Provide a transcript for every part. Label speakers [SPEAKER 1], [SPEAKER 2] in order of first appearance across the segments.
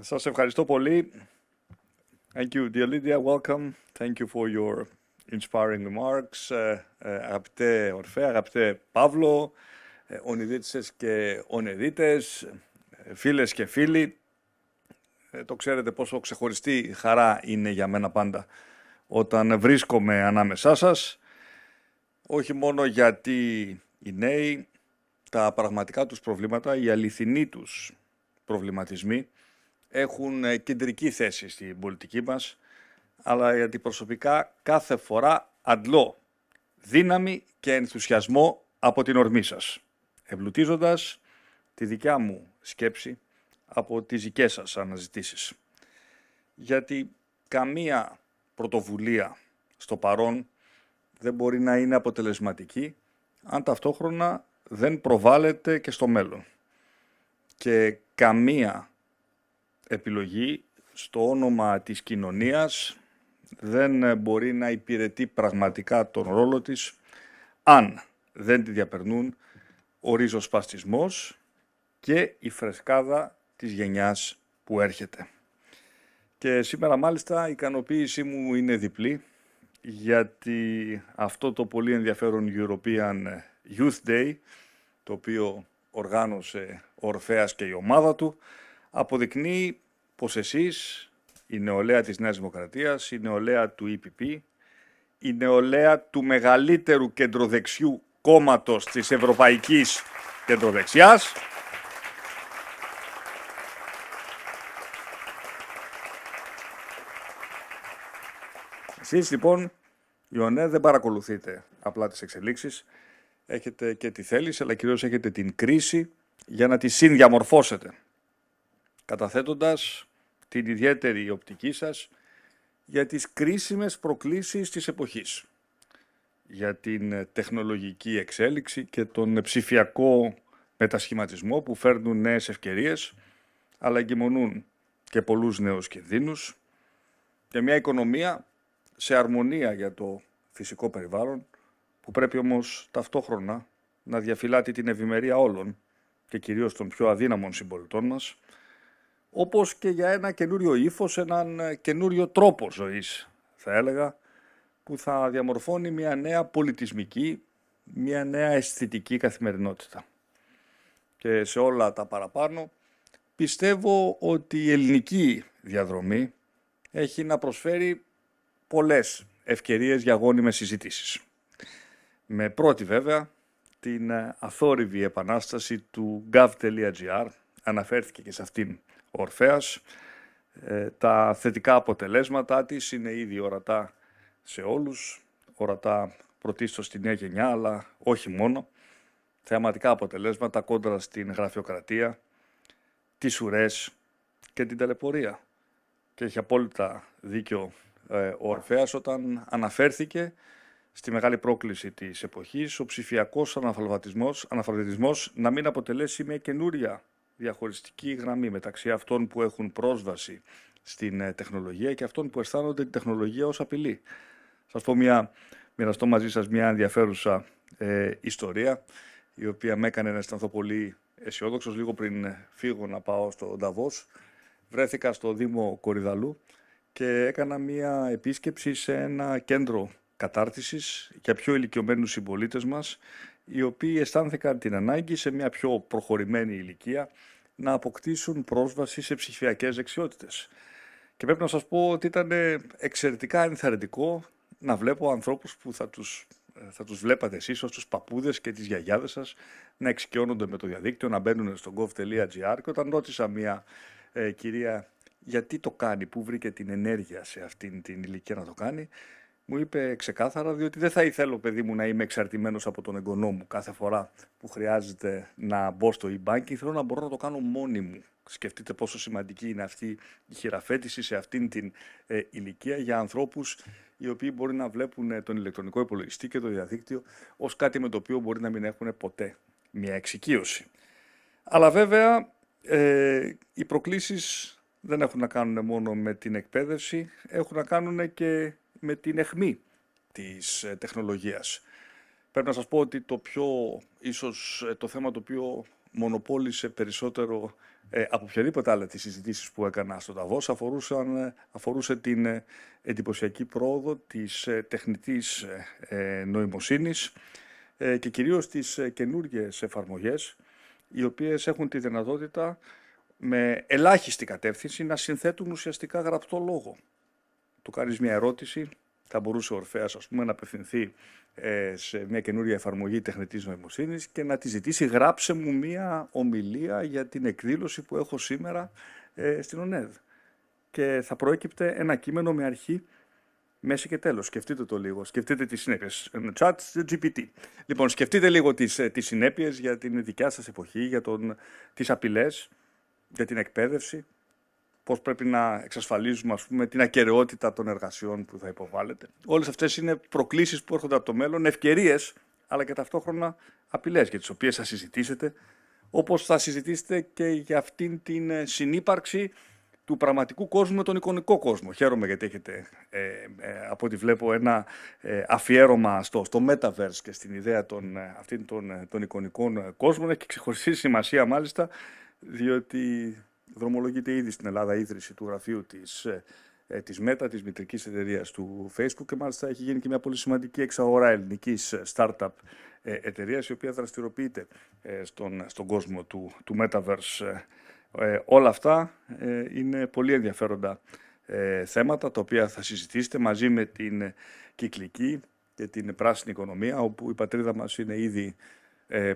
[SPEAKER 1] Σας ευχαριστώ πολύ. Thank you, dear Lydia. Welcome. Thank you for your inspiring remarks. Ε, ε, αγαπητέ ορφέ αγαπητέ Παύλο, ε, ονειδίτησες και ονειδίτες, φίλες και φίλοι, ε, το ξέρετε πόσο ξεχωριστή χαρά είναι για μένα πάντα όταν βρίσκομαι ανάμεσά σας, όχι μόνο γιατί οι νέοι, τα πραγματικά τους προβλήματα, οι αληθινοί τους προβληματισμοί έχουν ε, κεντρική θέση στην πολιτική μας, αλλά γιατί προσωπικά κάθε φορά αντλώ δύναμη και ενθουσιασμό από την ορμή σας, εμπλουτίζοντας τη δικιά μου σκέψη από τις δικές σας αναζητήσεις. Γιατί καμία πρωτοβουλία στο παρόν δεν μπορεί να είναι αποτελεσματική αν ταυτόχρονα δεν προβάλλεται και στο μέλλον. Και καμία επιλογή στο όνομα της κοινωνίας δεν μπορεί να υπηρετεί πραγματικά τον ρόλο της αν δεν τη διαπερνούν ο ρίζος και η φρεσκάδα της γενιάς που έρχεται. Και σήμερα μάλιστα η ικανοποίησή μου είναι διπλή γιατί αυτό το πολύ ενδιαφέρον European Youth Day το οποίο οργάνωσε ο Ορφέας και η ομάδα του αποδεικνύει πως εσείς, η νεολαία της Νέας Δημοκρατίας, η νεολαία του EPP, η νεολαία του μεγαλύτερου κεντροδεξιού κόμματος της Ευρωπαϊκής Κεντροδεξιάς, Εσείς λοιπόν, Ιωνέ, δεν παρακολουθείτε απλά τις εξελίξεις. Έχετε και τη θέληση, αλλά κυρίως έχετε την κρίση για να τη συνδιαμορφώσετε. Καταθέτοντας την ιδιαίτερη οπτική σας για τις κρίσιμες προκλήσεις της εποχής. Για την τεχνολογική εξέλιξη και τον ψηφιακό μετασχηματισμό που φέρνουν νέες ευκαιρίες, αλλά εγκυμονούν και πολλούς νέους κινδύνους. Και μια οικονομία σε αρμονία για το φυσικό περιβάλλον, που πρέπει όμως ταυτόχρονα να διαφυλάτει την ευημερία όλων και κυρίως των πιο αδύναμων συμπολιτών μας, όπως και για ένα καινούριο ύφος, έναν καινούριο τρόπο ζωής, θα έλεγα, που θα διαμορφώνει μια νέα πολιτισμική, μια νέα αισθητική καθημερινότητα. Και σε όλα τα παραπάνω, πιστεύω ότι η ελληνική διαδρομή έχει να προσφέρει πολλές ευκαιρίες για γόνιμες συζητήσεις. Με πρώτη βέβαια την ε, αθόρυβη επανάσταση του gov.gr, αναφέρθηκε και σε αυτήν ο Ορφέας. Ε, τα θετικά αποτελέσματά της είναι ήδη ορατά σε όλους, ορατά πρωτίστως στη νέα γενιά, αλλά όχι μόνο. Θεαματικά αποτελέσματα κόντρα στην γραφειοκρατία, τις ουρές και την ταλαιπωρία. Και έχει απόλυτα δίκιο ε, ο Ορφέας όταν αναφέρθηκε στη μεγάλη πρόκληση της εποχής, ο ψηφιακός αναφαλβατισμός αναφαλβατισμός να μην αποτελέσει μια καινούρια διαχωριστική γραμμή μεταξύ αυτών που έχουν πρόσβαση στην ε, τεχνολογία και αυτών που αισθάνονται την τεχνολογία ως απειλή. Σας πω μια, μοιραστώ μαζί σας μια ενδιαφέρουσα ε, ιστορία η οποία με έκανε να αισθανθώ πολύ αισιόδοξος λίγο πριν φύγω να πάω στο Νταβός. Βρέθηκα στο Δήμο Κορυδαλού και έκανα μία επίσκεψη σε ένα κέντρο κατάρτισης για πιο ηλικιωμένους συμπολίτες μας, οι οποίοι αισθάνθηκαν την ανάγκη σε μια πιο προχωρημένη ηλικία να αποκτήσουν πρόσβαση σε ψηφιακές δεξιότητες. Και πρέπει να σας πω ότι ήταν εξαιρετικά ενθαρρυντικό να βλέπω ανθρώπους που θα τους, θα τους βλέπατε εσείς ως τους παππούδες και τις γιαγιάδες σας να εξοικειώνονται με το διαδίκτυο, να μπαίνουν στο gov.gr και όταν ρώτησα μια ε, κυρία γιατί το κάνει, πού βρήκε την ενέργεια σε αυτήν την ηλικία να το κάνει. Μου είπε ξεκάθαρα, διότι δεν θα ήθελα, παιδί μου, να είμαι εξαρτημένος από τον εγγονό μου κάθε φορά που χρειάζεται να μπω στο e-banking. Θέλω να μπορώ να το κάνω μόνη μου. Σκεφτείτε πόσο σημαντική είναι αυτή η χειραφέτηση σε αυτήν την ε, ηλικία για ανθρώπους οι οποίοι μπορεί να βλέπουν τον ηλεκτρονικό υπολογιστή και το διαδίκτυο ως κάτι με το οποίο μπορεί να μην έχουν ποτέ μια εξοικείωση. Αλλά βέβαια ε, οι προκλήσεις δεν έχουν να κάνουν μόνο με την εκπαίδευση, έχουν να κάνουν και με την εχμή της ε, τεχνολογίας. Πρέπει να σας πω ότι το πιο, ίσως ε, το θέμα το οποίο μονοπόλησε περισσότερο ε, από οποιαδήποτε άλλα τις συζητήσεις που έκανα στο Ταβός αφορούσαν, ε, αφορούσε την εντυπωσιακή πρόοδο της τεχνητής νοημοσύνης και κυρίως τις καινούργιες εφαρμογές οι οποίες έχουν τη δυνατότητα με ελάχιστη κατεύθυνση να συνθέτουν ουσιαστικά γραπτό λόγο. Του κάνεις μια ερώτηση, θα μπορούσε ο Ορφέας να απευθυνθεί ε, σε μια καινούρια εφαρμογή τεχνητής νοημοσύνης και να τη ζητήσει γράψε μου μια ομιλία για την εκδήλωση που έχω σήμερα ε, στην ΟΝΕΔ. Και θα προέκυπτε ένα κείμενο με αρχή, μέση και τέλος. Σκεφτείτε το λίγο. Σκεφτείτε τις συνέπειες. Chat GPT. Λοιπόν, σκεφτείτε λίγο τις, ε, τις για την δικιά σας εποχή, για τον, τις για την εκπαίδευση, πώς πρέπει να εξασφαλίζουμε ας πούμε, την ακαιρεότητα των εργασιών που θα υποβάλλεται. Όλες αυτές είναι προκλήσεις που έρχονται από το μέλλον, ευκαιρίες, αλλά και ταυτόχρονα απειλές για τις οποίες θα συζητήσετε, Όπως θα συζητήσετε και για αυτήν την ε, συνύπαρξη του πραγματικού κόσμου με τον εικονικό κόσμο. Χαίρομαι γιατί έχετε, ε, ε, από ό,τι βλέπω, ένα ε, αφιέρωμα στο, στο Metaverse και στην ιδέα των, ε, αυτήν των, ε, των εικονικών κόσμων. Έχει ξεχωριστή σημασία, μάλιστα, διότι δρομολογείται ήδη στην Ελλάδα η ίδρυση του γραφείου της, ε, ε, της ΜΕΤΑ, της μητρικής εταιρείας του Facebook και μάλιστα έχει γίνει και μια πολύ σημαντική εξαγορά ελληνικής ε, startup εταιρείας, η οποία δραστηριοποιείται στον, στον κόσμο του, του Metaverse. όλα αυτά είναι πολύ ενδιαφέροντα θέματα τα οποία θα συζητήσετε μαζί με την κυκλική και την πράσινη οικονομία όπου η πατρίδα μας είναι ήδη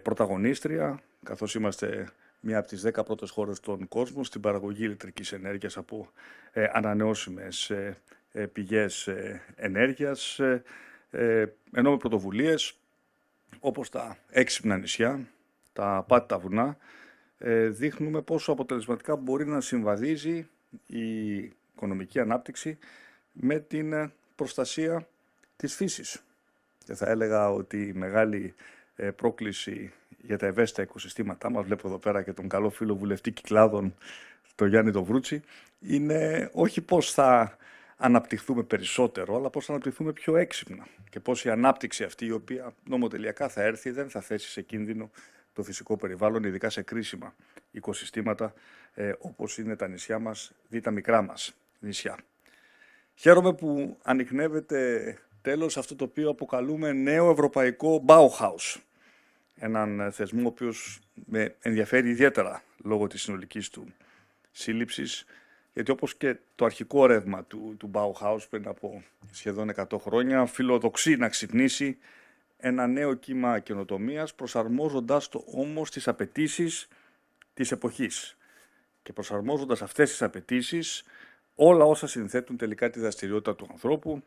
[SPEAKER 1] πρωταγωνίστρια καθώς είμαστε μία από τις 10 πρώτες χώρες στον κόσμο στην παραγωγή ηλεκτρικής ενέργειας από ε, ανανεώσιμες ε, ε πηγές ε, ενέργειας, ε, ενώ με πρωτοβουλίες όπως τα έξυπνα νησιά, τα τα βουνά, δείχνουμε πόσο αποτελεσματικά μπορεί να συμβαδίζει η οικονομική ανάπτυξη με την προστασία της φύσης. Και θα έλεγα ότι η μεγάλη ε, πρόκληση για τα ευαίσθητα οικοσυστήματά μας βλέπω εδώ πέρα και τον καλό φίλο βουλευτή Κυκλάδων, τον Γιάννη τον Βρούτσι, είναι όχι πώς θα αναπτυχθούμε περισσότερο, αλλά πώς θα αναπτυχθούμε πιο έξυπνα και πώς η ανάπτυξη αυτή η οποία νομοτελειακά θα έρθει δεν θα θέσει σε κίνδυνο το φυσικό περιβάλλον, ειδικά σε κρίσιμα οικοσυστήματα ε, όπως είναι τα νησιά μας, δι' τα μικρά μας νησιά. Χαίρομαι που ανοιχνεύεται τέλος αυτό το οποίο αποκαλούμε νέο ευρωπαϊκό Bauhaus έναν ε, θεσμό ο οποίος με ενδιαφέρει ιδιαίτερα λόγω της συνολικής του σύλληψης, γιατί όπως και το αρχικό ρεύμα του, του Bauhaus πριν από σχεδόν 100 χρόνια, φιλοδοξεί να ξυπνήσει ένα νέο κύμα καινοτομίας προσαρμόζοντας το όμως τις απαιτήσεις της εποχής και προσαρμόζοντας αυτές τις απαιτήσεις όλα όσα συνθέτουν τελικά τη δραστηριότητα του ανθρώπου,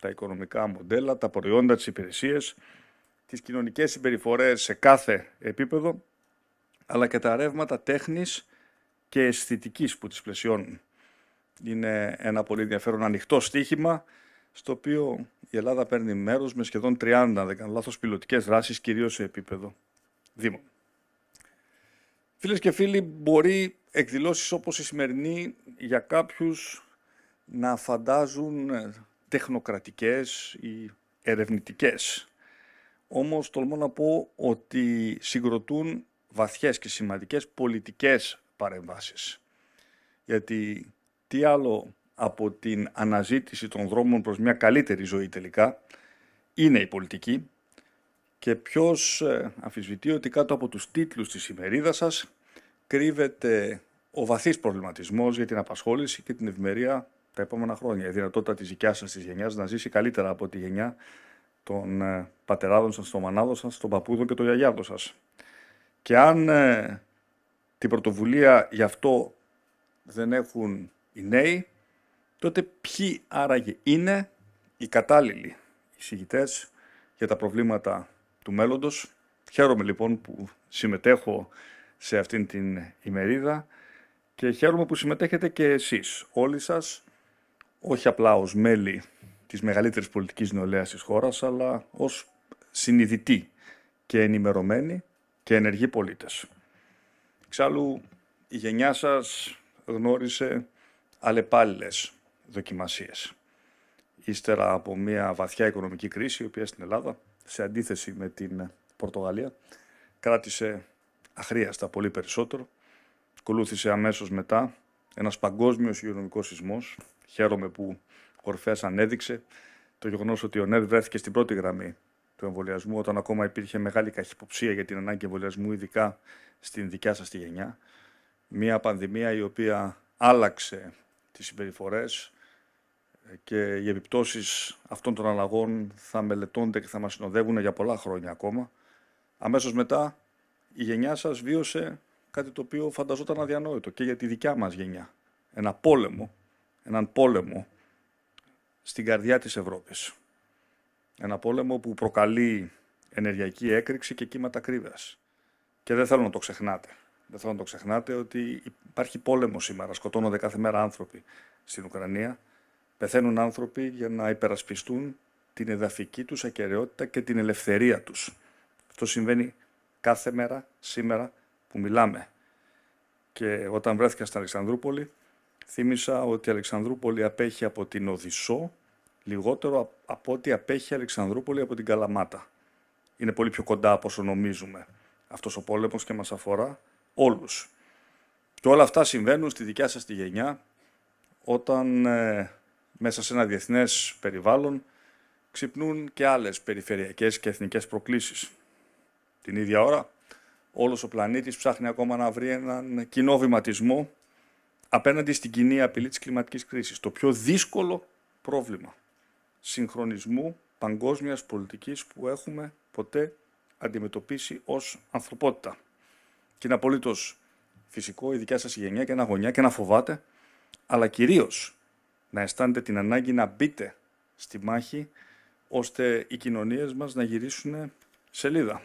[SPEAKER 1] τα οικονομικά μοντέλα, τα προϊόντα, τις υπηρεσίες, τις κοινωνικές συμπεριφορές σε κάθε επίπεδο, αλλά και τα ρεύματα τέχνης και αισθητικής που τις πλαισιώνουν. Είναι ένα πολύ ενδιαφέρον ανοιχτό στοίχημα, στο οποίο η Ελλάδα παίρνει μέρος με σχεδόν 30, δεν κάνω λάθος, πιλωτικές δράσεις, κυρίως σε επίπεδο Δήμων. Φίλες και φίλοι, μπορεί εκδηλώσεις όπως η σημερινή για κάποιους να φαντάζουν τεχνοκρατικές ή ερευνητικές όμως τολμώ να πω ότι συγκροτούν βαθιές και σημαντικές πολιτικές παρεμβάσεις. Γιατί τι άλλο από την αναζήτηση των δρόμων προς μια καλύτερη ζωή τελικά είναι η πολιτική και ποιος ε, αμφισβητεί ότι κάτω από τους τίτλους της ημερίδας σας κρύβεται ο βαθύς προβληματισμός για την απασχόληση και την ευημερία τα επόμενα χρόνια. Η δυνατότητα της δικιάς σας της γενιάς να ζήσει καλύτερα από τη γενιά των ε, πατεράδων σας, τον μανάδων σας, τον παππούδων και τον γιαγιάδων σας. Και αν ε, την πρωτοβουλία γι' αυτό δεν έχουν οι νέοι, τότε ποιοι άραγε είναι οι κατάλληλοι εισηγητές για τα προβλήματα του μέλλοντος. Χαίρομαι λοιπόν που συμμετέχω σε αυτήν την ημερίδα και χαίρομαι που συμμετέχετε και εσείς όλοι σας, όχι απλά ως μέλη της μεγαλύτερης πολιτικής νεολαίας της χώρας, αλλά ως συνειδητοί και ενημερωμένοι και ενεργοί πολίτες. Εξάλλου, η γενιά σας γνώρισε αλλεπάλληλες δοκιμασίες. Ύστερα από μια βαθιά οικονομική κρίση, η οποία στην Ελλάδα, σε αντίθεση με την Πορτογαλία, κράτησε αχρίαστα πολύ περισσότερο. κολούθησε αμέσως μετά ένας παγκόσμιος υγειονομικός σεισμός. Χαίρομαι που Κορφέα ανέδειξε το γεγονός ότι ο ΝΕΔ βρέθηκε στην πρώτη γραμμή του εμβολιασμού όταν ακόμα υπήρχε μεγάλη καχυποψία για την ανάγκη εμβολιασμού, ειδικά στην δικιά σας τη γενιά. Μια πανδημία η οποία άλλαξε τις συμπεριφορές και οι επιπτώσεις αυτών των αλλαγών θα μελετώνται και θα μας συνοδεύουν για πολλά χρόνια ακόμα. Αμέσως μετά η γενιά σας βίωσε κάτι το οποίο φανταζόταν αδιανόητο και για τη δικιά μας γενιά. Ένα πόλεμο, έναν πόλεμο στην καρδιά της Ευρώπης. Ένα πόλεμο που προκαλεί ενεργειακή έκρηξη και κύματα κρύβας. Και δεν θέλω να το ξεχνάτε. Δεν θέλω να το ξεχνάτε ότι υπάρχει πόλεμο σήμερα. Σκοτώνονται κάθε μέρα άνθρωποι στην Ουκρανία. Πεθαίνουν άνθρωποι για να υπερασπιστούν την εδαφική τους ακαιρεότητα και την ελευθερία τους. Αυτό συμβαίνει κάθε μέρα σήμερα που μιλάμε. Και όταν βρέθηκα στην Αλεξανδρούπολη, θύμισα ότι η Αλεξανδρούπολη απέχει από την Οδυσσό λιγότερο από ό,τι απέχει η Αλεξανδρούπολη από την Καλαμάτα. Είναι πολύ πιο κοντά από όσο νομίζουμε αυτός ο πόλεμος και μας αφορά όλους. Και όλα αυτά συμβαίνουν στη δικιά σας τη γενιά όταν ε, μέσα σε ένα διεθνές περιβάλλον ξυπνούν και άλλες περιφερειακές και εθνικές προκλήσεις. Την ίδια ώρα όλος ο πλανήτης ψάχνει ακόμα να βρει έναν κοινό βηματισμό απέναντι στην κοινή απειλή της κλιματικής κρίσης. Το πιο δύσκολο πρόβλημα συγχρονισμού παγκόσμιας πολιτικής που έχουμε ποτέ αντιμετωπίσει ως ανθρωπότητα. Και είναι απολύτως φυσικό η δικιά σας γενιά και να γωνιά και να φοβάται, αλλά κυρίως να αισθάνετε την ανάγκη να μπείτε στη μάχη ώστε οι κοινωνίες μας να γυρίσουν σελίδα.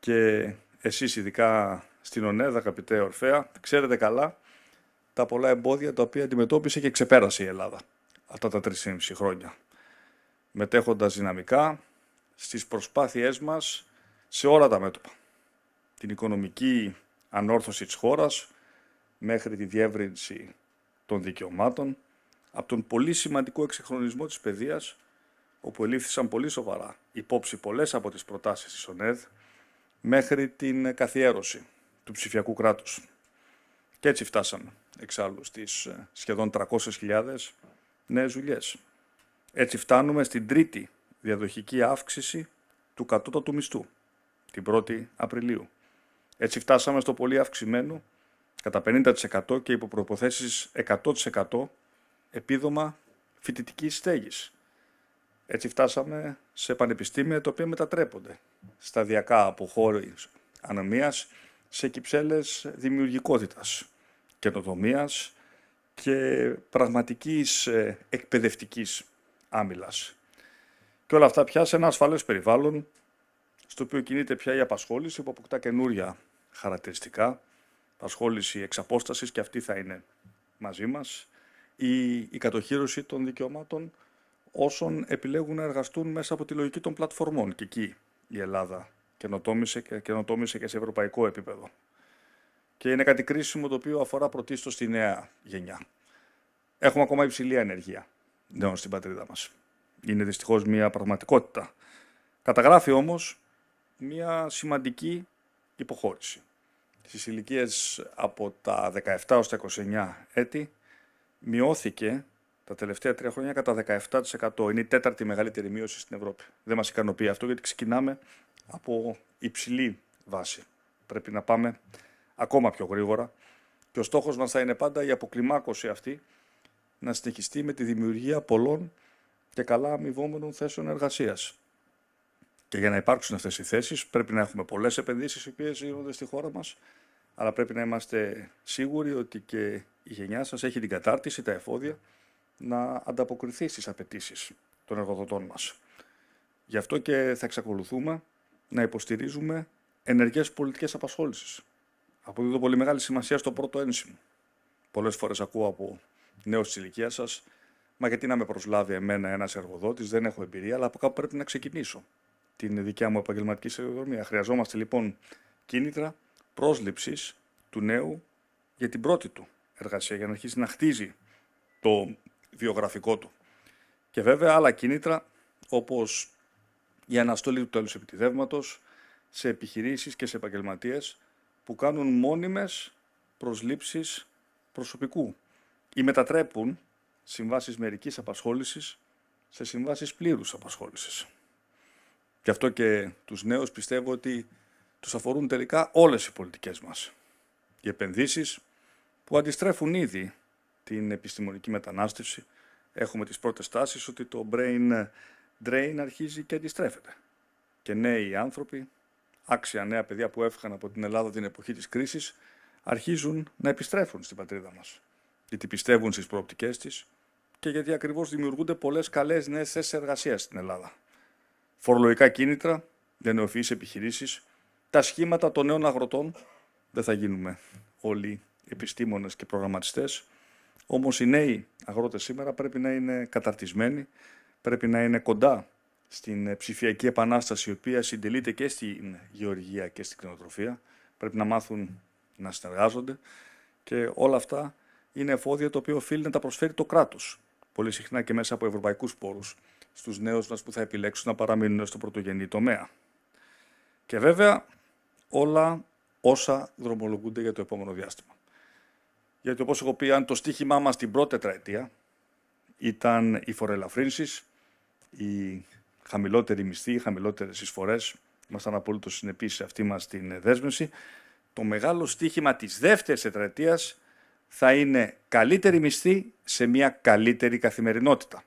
[SPEAKER 1] Και εσείς ειδικά στην ΟΝΕΔΑ, αγαπητέ Ορφέα, ξέρετε καλά τα πολλά εμπόδια τα οποία αντιμετώπισε και ξεπέρασε η Ελλάδα αυτά τα 3,5 χρόνια. Μετέχοντας δυναμικά στις προσπάθειές μας σε όλα τα μέτωπα. Την οικονομική ανόρθωση της χώρας μέχρι τη διεύρυνση των δικαιωμάτων, από τον πολύ σημαντικό εξυγχρονισμό της παιδείας, όπου ελήφθησαν πολύ σοβαρά υπόψη πολλές από τις προτάσεις της ΟΝΕΔ, μέχρι την καθιέρωση του ψηφιακού κράτους. Και έτσι φτάσαμε εξάλλου στις ε, σχεδόν 300.000 νέες δουλειές. Έτσι φτάνουμε στην τρίτη διαδοχική αύξηση του κατώτατου μισθού, την 1η Απριλίου. Έτσι φτάσαμε στο πολύ αυξημένο, κατά 50% και υπό 100% επίδομα φοιτητικής στέγης. Έτσι φτάσαμε σε πανεπιστήμια τα οποία μετατρέπονται σταδιακά από χώρες ανομίας σε κυψέλες δημιουργικότητας καινοτομίας και πραγματικής ε, εκπαιδευτικής άμυλας. Και όλα αυτά πια σε ένα ασφαλές περιβάλλον, στο οποίο κινείται πια η απασχόληση που αποκτά καινούρια χαρακτηριστικά, απασχόληση εξ και αυτή θα είναι μαζί μας, η, η κατοχήρωση των δικαιωμάτων όσων επιλέγουν να εργαστούν μέσα από τη λογική των πλατφορμών. Και εκεί η Ελλάδα καινοτόμησε και σε ευρωπαϊκό επίπεδο και είναι κάτι κρίσιμο το οποίο αφορά πρωτίστως τη νέα γενιά. Έχουμε ακόμα υψηλή ανεργία νέων στην πατρίδα μας. Είναι δυστυχώς μια πραγματικότητα. Καταγράφει όμως μια σημαντική υποχώρηση. Στις ηλικίες από τα 17 έως τα 29 έτη μειώθηκε τα τελευταία τρία χρόνια κατά 17%. Είναι η τέταρτη μεγαλύτερη μείωση στην Ευρώπη. Δεν μας ικανοποιεί αυτό γιατί ξεκινάμε από υψηλή βάση. Πρέπει να πάμε ακόμα πιο γρήγορα και ο στόχος μας θα είναι πάντα η αποκλιμάκωση αυτή να συνεχιστεί με τη δημιουργία πολλών και καλά αμοιβόμενων θέσεων εργασίας. Και για να υπάρξουν αυτές οι θέσεις πρέπει να έχουμε πολλές επενδύσεις οι οποίες γίνονται στη χώρα μας, αλλά πρέπει να είμαστε σίγουροι ότι και η γενιά σας έχει την κατάρτιση, τα εφόδια να ανταποκριθεί στις απαιτήσεις των εργοδοτών μας. Γι' αυτό και θα εξακολουθούμε να υποστηρίζουμε ενεργές πολιτικές απασχόλησης αποδίδω πολύ μεγάλη σημασία στο πρώτο ένσημο. Πολλές φορές ακούω από νέους της ηλικίας σας, μα γιατί να με προσλάβει εμένα ένας εργοδότης, δεν έχω εμπειρία, αλλά από κάπου πρέπει να ξεκινήσω την δικιά μου επαγγελματική σταδιοδρομία. Χρειαζόμαστε λοιπόν κίνητρα πρόσληψης του νέου για την πρώτη του εργασία, για να αρχίσει να χτίζει το βιογραφικό του. Και βέβαια άλλα κίνητρα όπως η αναστολή του τέλους επιτιδεύματος σε επιχειρήσεις και σε επαγγελματίες που κάνουν μόνιμες προσλήψεις προσωπικού ή μετατρέπουν συμβάσεις μερικής απασχόλησης σε συμβάσεις πλήρους απασχόλησης. Γι' αυτό και τους νέους πιστεύω ότι τους αφορούν τελικά όλες οι πολιτικές μας. Οι επενδύσεις που αντιστρέφουν ήδη την επιστημονική μετανάστευση. Έχουμε τις πρώτες τάσεις ότι το brain drain αρχίζει και αντιστρέφεται. Και νέοι άνθρωποι άξια νέα παιδιά που έφυγαν από την Ελλάδα την εποχή της κρίσης αρχίζουν να επιστρέφουν στην πατρίδα μας. Γιατί πιστεύουν στις προοπτικές της και γιατί ακριβώς δημιουργούνται πολλές καλές νέες θέσεις εργασίας στην Ελλάδα. Φορολογικά κίνητρα, νεοφυείς επιχειρήσεις, τα σχήματα των νέων αγροτών, δεν θα γίνουμε όλοι επιστήμονες και προγραμματιστές, όμως οι νέοι αγρότες σήμερα πρέπει να είναι καταρτισμένοι, πρέπει να είναι κοντά στην ε, ψηφιακή επανάσταση, η οποία συντελείται και στην γεωργία και στην κτηνοτροφία. Πρέπει να μάθουν να συνεργάζονται και όλα αυτά είναι εφόδια το οποίο οφείλει να τα προσφέρει το κράτος. Πολύ συχνά και μέσα από ευρωπαϊκούς πόρους στους νέους μας που θα επιλέξουν να παραμείνουν στο πρωτογενή τομέα. Και βέβαια όλα όσα δρομολογούνται για το επόμενο διάστημα. Γιατί όπως έχω πει, αν το στίχημά μας την πρώτη τετραετία ήταν οι φορελαφρύνσεις, χαμηλότερη μισθή, χαμηλότερες εισφορές. Ήμασταν απολύτω συνεπείς σε αυτή μας την δέσμευση. Το μεγάλο στίχημα της δεύτερης τετραετίας θα είναι καλύτερη μισθή σε μια καλύτερη καθημερινότητα.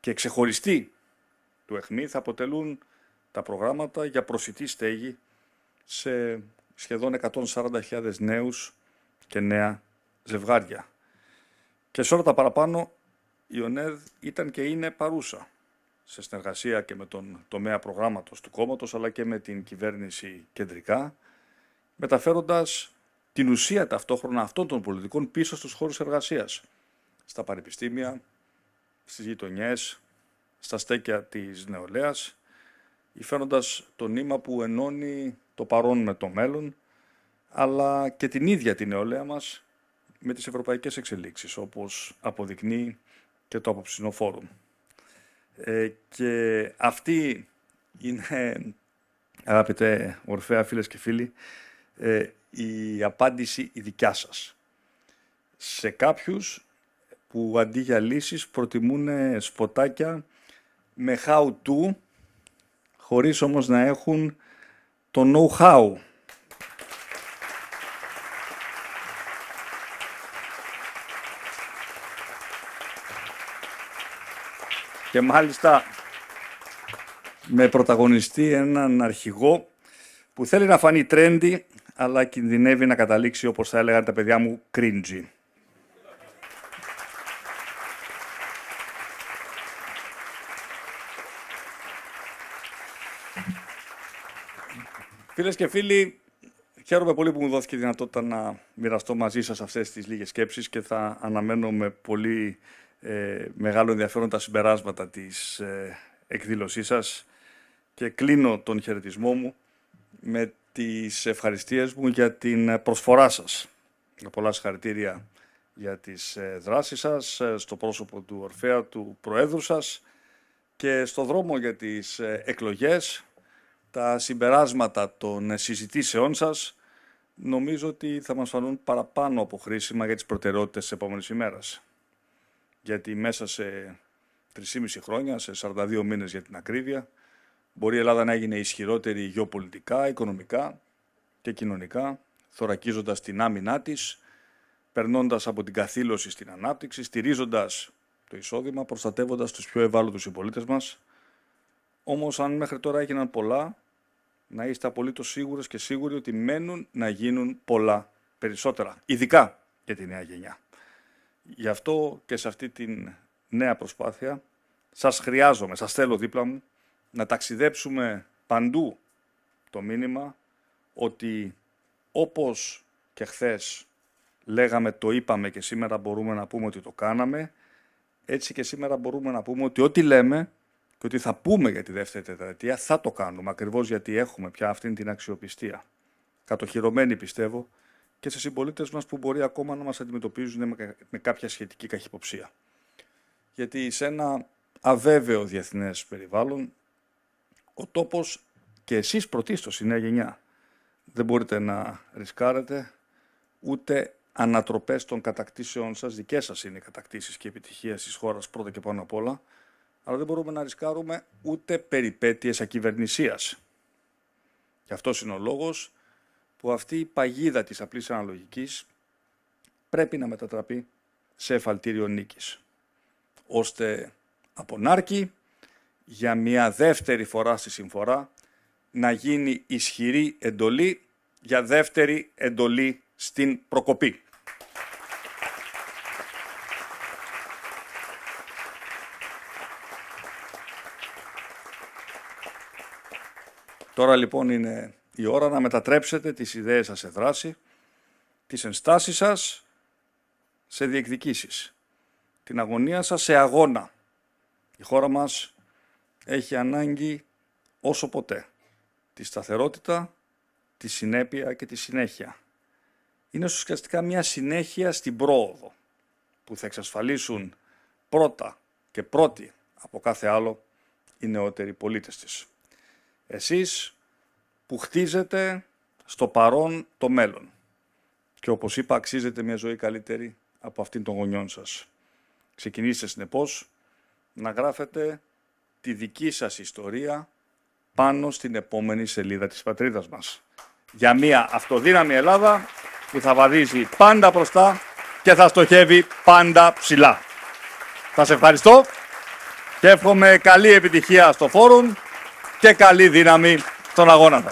[SPEAKER 1] Και ξεχωριστή του ΕΧΜΗ θα αποτελούν τα προγράμματα για προσιτή στέγη σε σχεδόν 140.000 νέους και νέα ζευγάρια. Και σε όλα τα παραπάνω η ΟΝΕΔ ήταν και είναι παρούσα σε συνεργασία και με τον τομέα προγράμματος του κόμματος αλλά και με την κυβέρνηση κεντρικά, μεταφέροντας την ουσία ταυτόχρονα αυτών των πολιτικών πίσω στους χώρους εργασίας, στα πανεπιστήμια, στις γειτονιές, στα στέκια της νεολαίας, φέροντας το νήμα που ενώνει το παρόν με το μέλλον, αλλά και την ίδια την νεολαία μας με τις ευρωπαϊκές εξελίξεις, όπως αποδεικνύει και το απόψινό φόρουμ. Ε, και αυτή είναι, αγαπητέ Ορφέα, φίλες και φίλοι, ε, η απάντηση η δικιά σας. Σε κάποιους που αντί για λύσεις προτιμούν σποτάκια με how to, χωρίς όμως να έχουν το know-how. Και μάλιστα με πρωταγωνιστή έναν αρχηγό που θέλει να φανεί trendy, αλλά κινδυνεύει να καταλήξει, όπως θα έλεγαν τα παιδιά μου, cringy. Φίλες και φίλοι, χαίρομαι πολύ που μου δόθηκε η δυνατότητα να μοιραστώ μαζί σας αυτές τις λίγες σκέψεις και θα αναμένω με πολύ ε, μεγάλο ενδιαφέρον τα συμπεράσματα της ε, εκδήλωσής σας και κλείνω τον χαιρετισμό μου με τις ευχαριστίες μου για την προσφορά σας. Πολλά συγχαρητήρια για τις ε, δράσεις σας, ε, στο πρόσωπο του Ορφέα, του Προέδρου σας και στο δρόμο για τις ε, εκλογές, τα συμπεράσματα των συζητήσεών σας νομίζω ότι θα μας φανούν παραπάνω από χρήσιμα για τις προτεραιότητες της επόμενης ημέρας γιατί μέσα σε 3,5 χρόνια, σε 42 μήνες για την ακρίβεια, μπορεί η Ελλάδα να έγινε ισχυρότερη γεωπολιτικά, οικονομικά και κοινωνικά, θωρακίζοντας την άμυνά της, περνώντας από την καθήλωση στην ανάπτυξη, στηρίζοντας το εισόδημα, προστατεύοντας τους πιο ευάλωτους συμπολίτες μας. Όμως αν μέχρι τώρα έγιναν πολλά, να είστε απολύτως σίγουρες και σίγουροι ότι μένουν να γίνουν πολλά περισσότερα, ειδικά για τη νέα γενιά. Γι' αυτό και σε αυτή την νέα προσπάθεια σας χρειάζομαι, σας θέλω δίπλα μου να ταξιδέψουμε παντού το μήνυμα ότι όπως και χθες λέγαμε το είπαμε και σήμερα μπορούμε να πούμε ότι το κάναμε, έτσι και σήμερα μπορούμε να πούμε ότι ό,τι λέμε και ότι θα πούμε για τη δεύτερη τετραετία θα το κάνουμε ακριβώς γιατί έχουμε πια αυτήν την αξιοπιστία. Κατοχυρωμένη πιστεύω και σε συμπολίτες μας που μπορεί ακόμα να μας αντιμετωπίζουν με κάποια σχετική καχυποψία. Γιατί σε ένα αβέβαιο διεθνές περιβάλλον, ο τόπος και εσείς πρωτίστως, η νέα γενιά, δεν μπορείτε να ρισκάρετε ούτε ανατροπές των κατακτήσεών σας, δικές σας είναι οι κατακτήσεις και επιτυχίες της χώρας πρώτα και πάνω απ' όλα, αλλά δεν μπορούμε να ρισκάρουμε ούτε περιπέτειες ακυβερνησίας. Και αυτός είναι ο λόγος που αυτή η παγίδα της απλής αναλογικής πρέπει να μετατραπεί σε εφαλτήριο νίκης, ώστε από νάρκη για μια δεύτερη φορά στη συμφορά να γίνει ισχυρή εντολή για δεύτερη εντολή στην προκοπή. Τώρα λοιπόν είναι η ώρα να μετατρέψετε τις ιδέες σας σε δράση, τις ενστάσεις σας σε διεκδικήσεις, την αγωνία σας σε αγώνα. Η χώρα μας έχει ανάγκη όσο ποτέ τη σταθερότητα, τη συνέπεια και τη συνέχεια. Είναι ουσιαστικά μια συνέχεια στην πρόοδο που θα εξασφαλίσουν πρώτα και πρώτοι από κάθε άλλο οι νεότεροι πολίτες της. Εσείς που χτίζεται στο παρόν το μέλλον. Και όπως είπα, αξίζεται μια ζωή καλύτερη από αυτήν των γονιών σας. Ξεκινήστε συνεπώς να γράφετε τη δική σας ιστορία πάνω στην επόμενη σελίδα της πατρίδας μας. Για μια αυτοδύναμη Ελλάδα που θα βαδίζει πάντα μπροστά και θα στοχεύει πάντα ψηλά. Θα σε ευχαριστώ και εύχομαι καλή επιτυχία στο φόρουμ και καλή δύναμη στον αγώνα